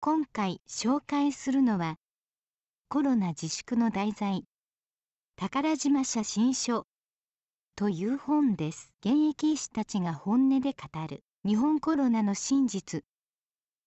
今回紹介するのはコロナ自粛の題材宝島写真書という本です現役医師たちが本音で語る日本コロナの真実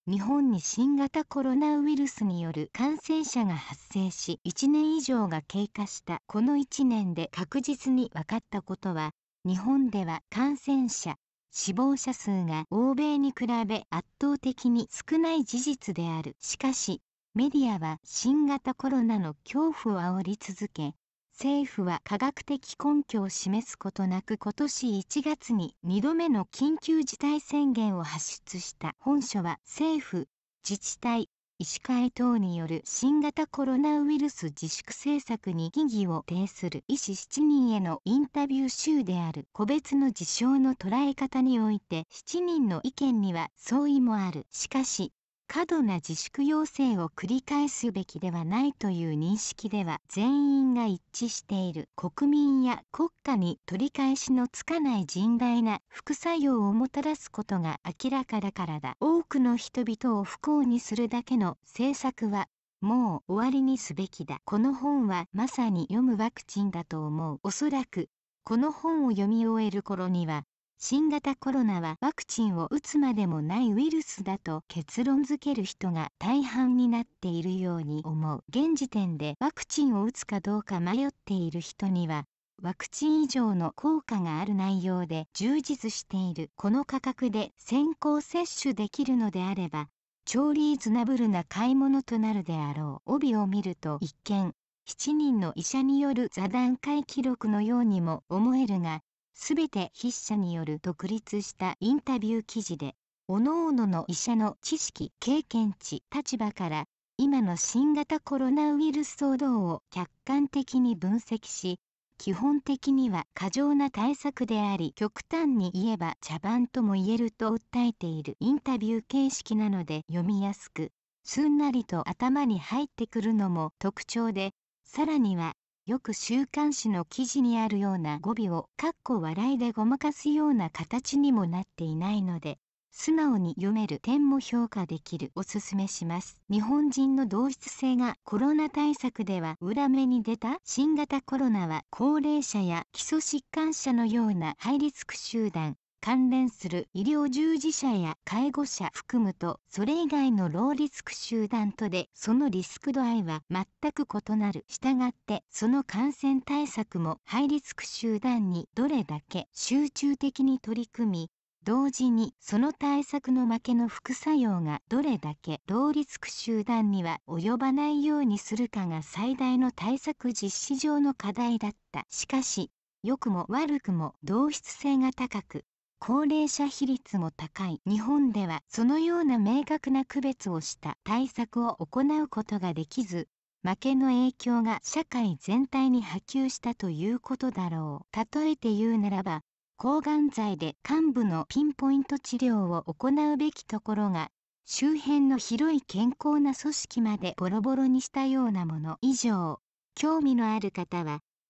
日本に新型コロナウイルスによる感染者が発生し1年以上が経過したこの1年で確実に分かったことは日本では感染者死亡者数が欧米に比べ圧倒的に少ない事実であるしかしメディアは新型コロナの恐怖を煽り続け政府は科学的根拠を示すことなく今年1月に2度目の緊急事態宣言を発出した本書は政府自治体医師会等による新型コロナウイルス自粛政策に疑義を呈する医師7人へのインタビュー集である個別の事象の捉え方において7人の意見には相違もあるしかし過度な自粛要請を繰り返すべきではないという認識では全員が一致している国民や国家に取り返しのつかない甚大な副作用をもたらすことが明らかだからだ多くの人々を不幸にするだけの政策はもう終わりにすべきだこの本はまさに読むワクチンだと思うおそらくこの本を読み終える頃には新型コロナはワクチンを打つまでもないウイルスだと結論付ける人が大半になっているように思う現時点でワクチンを打つかどうか迷っている人にはワクチン以上の効果がある内容で充実しているこの価格で先行接種できるのであれば超リーズナブルな買い物となるであろう帯を見ると一見7人の医者による座談会記録のようにも思えるがすべて筆者による独立したインタビュー記事で、各々の医者の知識、経験値、立場から、今の新型コロナウイルス騒動を客観的に分析し、基本的には過剰な対策であり極端に言えば茶番とも言えると訴えているインタビュー形式なので読みやすくすんなりと頭に入ってくるのも特徴でさらにはよく週刊誌の記事にあるような語尾をかっこ笑いでごまかすような形にもなっていないので素直に読める点も評価できるおすすめします。日本人の同質性がコロナ対策では裏目に出た新型コロナは高齢者や基礎疾患者のようなハイリスク集団、関連する医療従事者や介護者含むとそれ以外のローリスク集団とでそのリスク度合いは全く異なるしたがってその感染対策もハイリスク集団にどれだけ集中的に取り組み同時にその対策の負けの副作用がどれだけローリスク集団には及ばないようにするかが最大の対策実施上の課題だったしかし良くも悪くも同質性が高く高齢者比率も高い日本ではそのような明確な区別をした対策を行うことができず負けの影響が社会全体に波及したということだろう例えて言うならば抗がん剤で患部のピンポイント治療を行うべきところが周辺の広い健康な組織までボロボロにしたようなもの以上興味のある方は